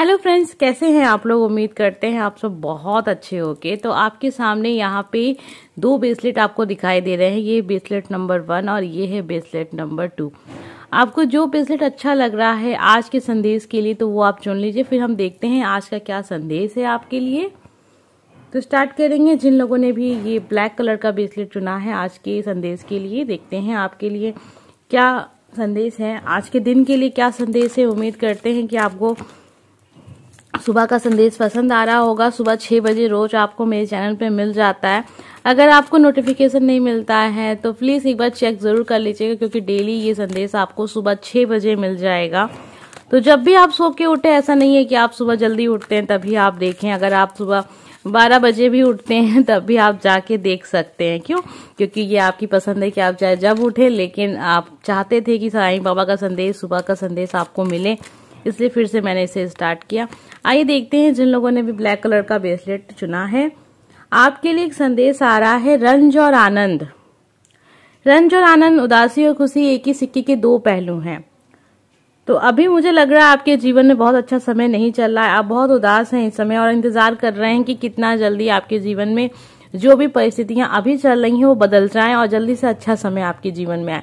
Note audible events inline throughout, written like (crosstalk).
hello friends कैसे हैं आप लोग उम्मीद करते हैं आप सब बहुत अच्छे होके तो आपके सामने यहाँ पे दो बेसलेट आपको दिखाई दे रहे हैं ये बेसलेट नंबर वन और ये है बेसलेट नंबर टू आपको जो ब्रेसलेट अच्छा लग रहा है आज के संदेश के लिए तो वो आप चुन लीजिए फिर हम देखते हैं आज का क्या संदेश है आपके लिए तो स्टार्ट करेंगे जिन लोगों ने भी ये ब्लैक कलर का ब्रेसलेट चुना है आज के संदेश के लिए देखते हैं आपके लिए क्या संदेश है आज के दिन के लिए क्या संदेश है उम्मीद करते हैं कि आपको सुबह का संदेश पसंद आ रहा होगा सुबह छः बजे रोज आपको मेरे चैनल पे मिल जाता है अगर आपको नोटिफिकेशन नहीं मिलता है तो प्लीज़ एक बार चेक ज़रूर कर लीजिएगा क्योंकि डेली ये संदेश आपको सुबह छः बजे मिल जाएगा तो जब भी आप सो के उठे ऐसा नहीं है कि आप सुबह जल्दी उठते हैं तभी आप देखें अगर आप सुबह बारह बजे भी उठते हैं (laughs) तब भी आप जाके देख सकते हैं क्यों क्योंकि ये आपकी पसंद है कि आप चाहे जब उठे लेकिन आप चाहते थे कि साईं बाबा का संदेश सुबह का संदेश आपको मिले इसलिए फिर से मैंने इसे स्टार्ट किया आइए देखते हैं जिन लोगों ने भी ब्लैक कलर का ब्रेसलेट चुना है आपके लिए एक संदेश आ रहा है रंज और आनंद रंज और आनंद उदासी और खुशी एक ही सिक्के के दो पहलू हैं तो अभी मुझे लग रहा है आपके जीवन में बहुत अच्छा समय नहीं चल रहा है आप बहुत उदास हैं इस समय और इंतजार कर रहे हैं कि कितना जल्दी आपके जीवन में जो भी परिस्थितियां अभी चल रही हैं वो बदल जाएं और जल्दी से अच्छा समय आपके जीवन में आए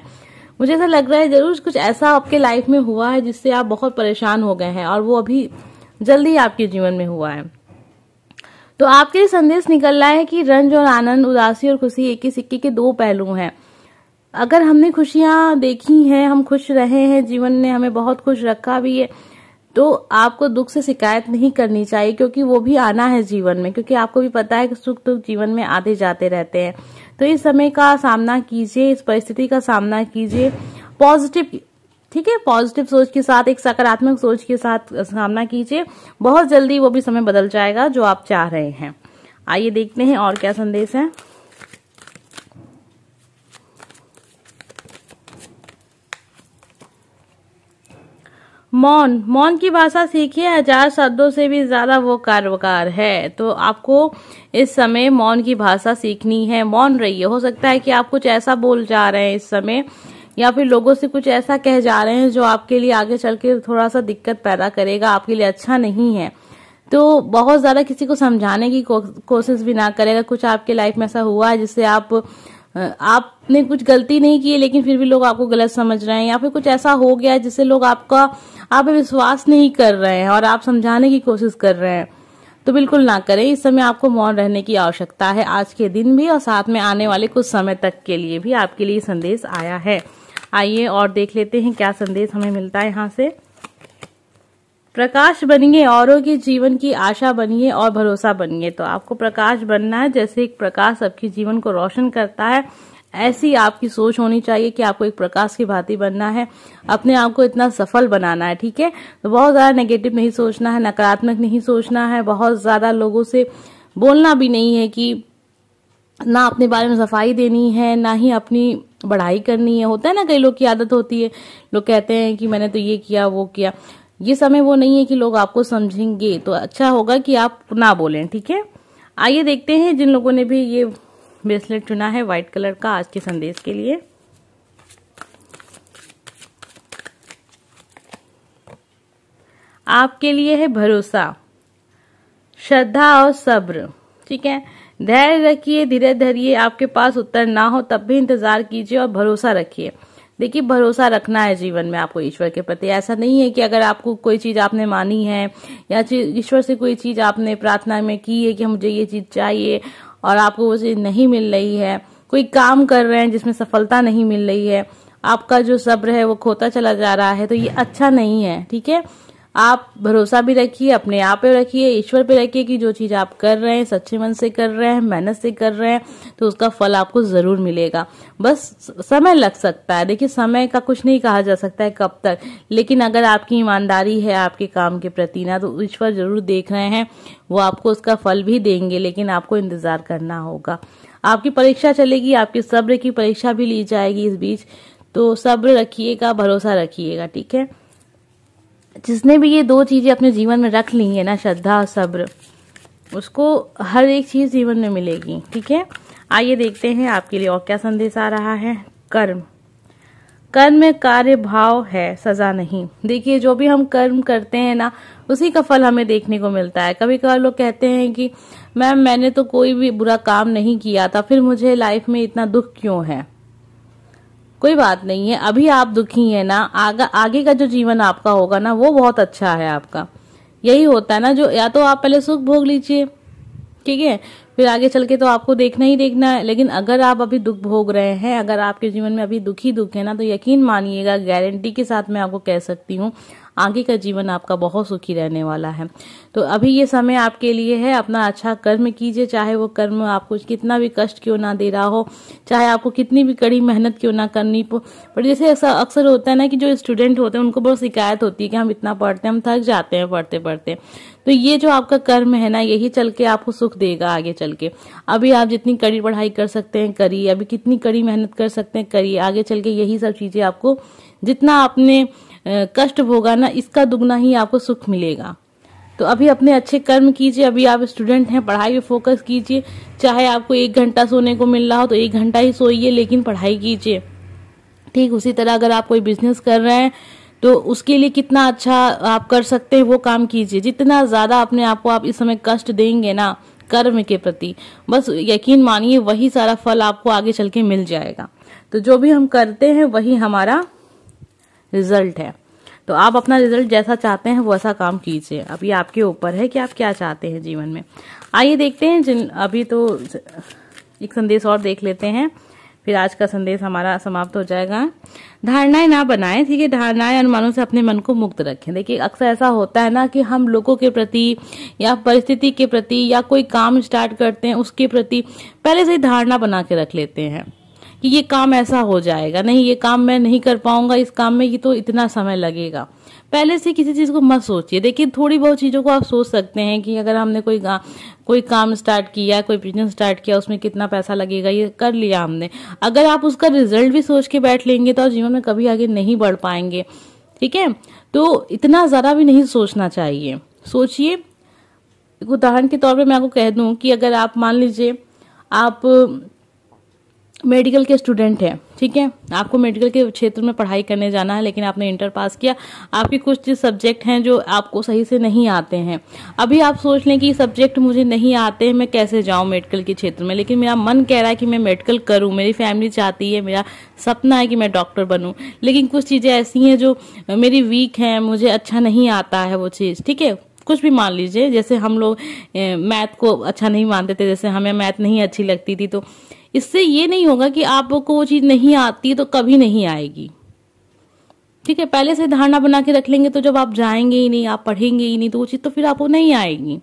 मुझे ऐसा लग रहा है ज़रूर कुछ ऐसा आपके लाइफ में हुआ है जिससे आप बहुत परेशान हो गए हैं और वो अभी जल्दी आपके जीवन में हुआ है तो आपके लिए संदेश निकल रहा है कि रंज और आनंद उदासी और खुशी एक ही सिक्के के दो पहलू हैं अगर हमने खुशियां देखी हैं हम खुश रहे हैं जीवन ने हमें बहुत खुश रखा भी है तो आपको दुख से शिकायत नहीं करनी चाहिए क्योंकि वो भी आना है जीवन में क्योंकि आपको भी पता है कि सुख दुख जीवन में आते जाते रहते हैं तो इस समय का सामना कीजिए इस परिस्थिति का सामना कीजिए पॉजिटिव ठीक है पॉजिटिव सोच के साथ एक सकारात्मक सोच के साथ सामना कीजिए बहुत जल्दी वो भी समय बदल जाएगा जो आप चाह रहे हैं आइए देखते हैं और क्या संदेश है मौन मौन की भाषा सीखिए हजार शब्दों से भी ज्यादा वो कारवकार है तो आपको इस समय मौन की भाषा सीखनी है मौन रहिए हो सकता है कि आप कुछ ऐसा बोल जा रहे हैं इस समय या फिर लोगों से कुछ ऐसा कह जा रहे हैं जो आपके लिए आगे चल के थोड़ा सा दिक्कत पैदा करेगा आपके लिए अच्छा नहीं है तो बहुत ज़्यादा किसी को समझाने की को, कोशिश भी ना करेगा कुछ आपके लाइफ में ऐसा हुआ है जिससे आप आपने कुछ गलती नहीं की है लेकिन फिर भी लोग आपको गलत समझ रहे हैं या फिर कुछ ऐसा हो गया है जिससे लोग आपका आप विश्वास नहीं कर रहे हैं और आप समझाने की कोशिश कर रहे हैं तो बिल्कुल ना करें इस समय आपको मौन रहने की आवश्यकता है आज के दिन भी और साथ में आने वाले कुछ समय तक के लिए भी आपके लिए संदेश आया है आइए और देख लेते हैं क्या संदेश हमें मिलता है यहाँ से प्रकाश बनिए औरों के जीवन की आशा बनिए और भरोसा बनिए तो आपको प्रकाश बनना है जैसे एक प्रकाश आपके जीवन को रोशन करता है ऐसी आपकी सोच होनी चाहिए कि आपको एक प्रकाश की भांति बनना है अपने आप को इतना सफल बनाना है ठीक है तो बहुत ज़्यादा नेगेटिव नहीं सोचना है नकारात्मक नहीं सोचना है बहुत ज़्यादा लोगों से बोलना भी नहीं है कि ना अपने बारे में सफाई देनी है ना ही अपनी बढ़ाई करनी है होता है ना कई लोग की आदत होती है लोग कहते हैं कि मैंने तो ये किया वो किया ये समय वो नहीं है कि लोग आपको समझेंगे तो अच्छा होगा कि आप ना बोलें ठीक है आइए देखते हैं जिन लोगों ने भी ये ब्रेसलेट चुना है व्हाइट कलर का आज के संदेश के लिए आपके लिए है भरोसा श्रद्धा और सब्र ठीक है धैर्य रखिए धीरे धैर्य आपके पास उत्तर ना हो तब भी इंतजार कीजिए और भरोसा रखिए देखिए भरोसा रखना है जीवन में आपको ईश्वर के प्रति ऐसा नहीं है कि अगर आपको कोई चीज़ आपने मानी है या ईश्वर से कोई चीज़ आपने प्रार्थना में की है कि मुझे ये चीज़ चाहिए और आपको वो चीज़ नहीं मिल रही है कोई काम कर रहे हैं जिसमें सफलता नहीं मिल रही है आपका जो सब्र है वो खोता चला जा रहा है तो ये अच्छा नहीं है ठीक है आप भरोसा भी रखिए अपने आप पे रखिए ईश्वर पे रखिए कि जो चीज़ आप कर रहे हैं सच्चे मन से कर रहे हैं मेहनत से कर रहे हैं तो उसका फल आपको ज़रूर मिलेगा बस समय लग सकता है देखिए समय का कुछ नहीं कहा जा सकता है कब तक लेकिन अगर आपकी ईमानदारी है आपके काम के प्रति ना तो ईश्वर ज़रूर देख रहे हैं वो आपको उसका फल भी देंगे लेकिन आपको इंतज़ार करना होगा आपकी परीक्षा चलेगी आपके सब्र की परीक्षा भी ली जाएगी इस बीच तो सब्र रखिएगा भरोसा रखिएगा ठीक है जिसने भी ये दो चीज़ें अपने जीवन में रख ली है ना श्रद्धा और सब्र उसको हर एक चीज़ जीवन में मिलेगी ठीक है आइए देखते हैं आपके लिए और क्या संदेश आ रहा है कर्म कर्म में कार्य भाव है सजा नहीं देखिए जो भी हम कर्म करते हैं ना उसी का फल हमें देखने को मिलता है कभी कभार लोग कहते हैं कि मैम मैंने तो कोई भी बुरा काम नहीं किया था फिर मुझे लाइफ में इतना दुख क्यों है कोई बात नहीं है अभी आप दुखी है ना आग, आगे का जो जीवन आपका होगा ना वो बहुत अच्छा है आपका यही होता है ना जो या तो आप पहले सुख भोग लीजिए ठीक है फिर आगे चल के तो आपको देखना ही देखना है लेकिन अगर आप अभी दुख भोग रहे हैं अगर आपके जीवन में अभी दुखी दुख है ना तो यकीन मानिएगा गारंटी के साथ मैं आपको कह सकती हूँ आगे का जीवन आपका बहुत सुखी रहने वाला है तो अभी ये समय आपके लिए है अपना अच्छा कर्म कीजिए चाहे वो कर्म आपको कितना भी कष्ट क्यों ना दे रहा हो चाहे आपको कितनी भी कड़ी मेहनत क्यों ना करनी हो पर जैसे ऐसा अक्सर होता है ना कि जो स्टूडेंट होते हैं उनको बहुत शिकायत होती है कि हम इतना पढ़ते हैं हम थक जाते हैं पढ़ते पढ़ते तो ये जो आपका कर्म है ना यही चल के आपको सुख देगा आगे चल के अभी आप जितनी कड़ी पढ़ाई कर सकते हैं करिए अभी कितनी कड़ी मेहनत कर सकते हैं करिए आगे चल के यही सब चीज़ें आपको जितना आपने कष्ट होगा ना इसका दुगना ही आपको सुख मिलेगा तो अभी अपने अच्छे कर्म कीजिए अभी आप स्टूडेंट हैं पढ़ाई पे फोकस कीजिए चाहे आपको एक घंटा सोने को मिल रहा हो तो एक घंटा ही सोइए लेकिन पढ़ाई कीजिए ठीक उसी तरह अगर आप कोई बिजनेस कर रहे हैं तो उसके लिए कितना अच्छा आप कर सकते हैं वो काम कीजिए जितना ज़्यादा अपने आप को आप इस समय कष्ट देंगे ना कर्म के प्रति बस यकीन मानिए वही सारा फल आपको आगे चल के मिल जाएगा तो जो भी हम करते हैं वही हमारा रिजल्ट है तो आप अपना रिजल्ट जैसा चाहते हैं वैसा काम कीजिए अब ये आपके ऊपर है कि आप क्या चाहते हैं जीवन में आइए देखते हैं जिन अभी तो एक संदेश और देख लेते हैं फिर आज का संदेश हमारा समाप्त हो जाएगा धारणाएं ना बनाएं ठीक है धारणाएं अनुमानों से अपने मन को मुक्त रखें देखिए अक्सर ऐसा होता है ना कि हम लोगों के प्रति या परिस्थिति के प्रति या कोई काम स्टार्ट करते हैं उसके प्रति पहले से ही धारणा बना के रख लेते हैं कि ये काम ऐसा हो जाएगा नहीं ये काम मैं नहीं कर पाऊंगा इस काम में ये तो इतना समय लगेगा पहले से किसी चीज़ को मत सोचिए देखिए थोड़ी बहुत चीज़ों को आप सोच सकते हैं कि अगर हमने कोई कोई काम स्टार्ट किया कोई बिजनेस स्टार्ट किया उसमें कितना पैसा लगेगा ये कर लिया हमने अगर आप उसका रिजल्ट भी सोच के बैठ लेंगे तो जीवन में कभी आगे नहीं बढ़ पाएंगे ठीक है तो इतना ज़रा भी नहीं सोचना चाहिए सोचिए उदाहरण के तौर पर मैं आपको कह दूं कि अगर आप मान लीजिए आप मेडिकल के स्टूडेंट हैं ठीक है आपको मेडिकल के क्षेत्र में पढ़ाई करने जाना है लेकिन आपने इंटर पास किया आपके कुछ सब्जेक्ट हैं जो आपको सही से नहीं आते हैं अभी आप सोच लें कि सब्जेक्ट मुझे नहीं आते हैं मैं कैसे जाऊं मेडिकल के क्षेत्र में लेकिन मेरा मन कह रहा है कि मैं मेडिकल करूं मेरी फैमिली चाहती है मेरा सपना है कि मैं डॉक्टर बनूँ लेकिन कुछ चीज़ें ऐसी हैं जो मेरी वीक हैं मुझे अच्छा नहीं आता है वो चीज़ ठीक है कुछ भी मान लीजिए जैसे हम लोग मैथ को अच्छा नहीं मानते थे जैसे हमें मैथ नहीं अच्छी लगती थी तो इससे ये नहीं होगा कि आपको वो चीज़ नहीं आती तो कभी नहीं आएगी ठीक है पहले से धारणा बना के रख लेंगे तो जब आप जाएंगे ही नहीं आप पढ़ेंगे ही नहीं तो वो चीज़ तो फिर आपको नहीं आएगी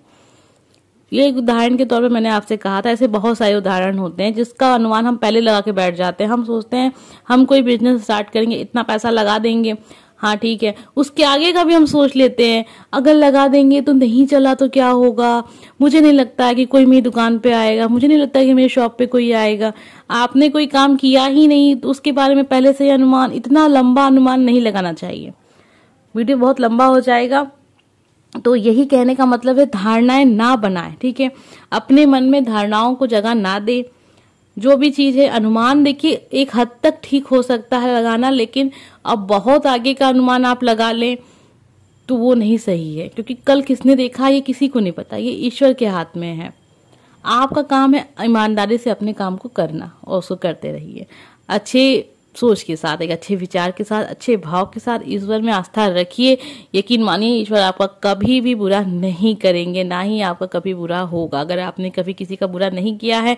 ये एक उदाहरण के तौर पे मैंने आपसे कहा था ऐसे बहुत सारे उदाहरण होते हैं जिसका अनुमान हम पहले लगा के बैठ जाते हैं हम सोचते हैं हम कोई बिजनेस स्टार्ट करेंगे इतना पैसा लगा देंगे हाँ ठीक है उसके आगे का भी हम सोच लेते हैं अगर लगा देंगे तो नहीं चला तो क्या होगा मुझे नहीं लगता है कि कोई मेरी दुकान पे आएगा मुझे नहीं लगता कि मेरे शॉप पे कोई आएगा आपने कोई काम किया ही नहीं तो उसके बारे में पहले से अनुमान इतना लंबा अनुमान नहीं लगाना चाहिए वीडियो बहुत लंबा हो जाएगा तो यही कहने का मतलब है धारणाएं ना बनाए ठीक है अपने मन में धारणाओं को जगह ना दे जो भी चीज़ है अनुमान देखिए एक हद तक ठीक हो सकता है लगाना लेकिन अब बहुत आगे का अनुमान आप लगा लें तो वो नहीं सही है क्योंकि कल किसने देखा ये किसी को नहीं पता ये ईश्वर के हाथ में है आपका काम है ईमानदारी से अपने काम को करना और उसको करते रहिए अच्छे सोच के साथ एक अच्छे विचार के साथ अच्छे भाव के साथ ईश्वर में आस्था रखिए यकीन मानिए ईश्वर आपका कभी भी बुरा नहीं करेंगे ना ही आपका कभी बुरा होगा अगर आपने कभी किसी का बुरा नहीं किया है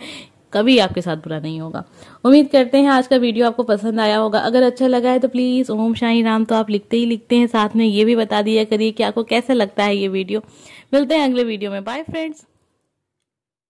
कभी आपके साथ बुरा नहीं होगा उम्मीद करते हैं आज का वीडियो आपको पसंद आया होगा अगर अच्छा लगा है तो प्लीज़ ओम शाही राम तो आप लिखते ही लिखते हैं साथ में ये भी बता दिया करिए कि आपको कैसा लगता है ये वीडियो मिलते हैं अगले वीडियो में बाय फ्रेंड्स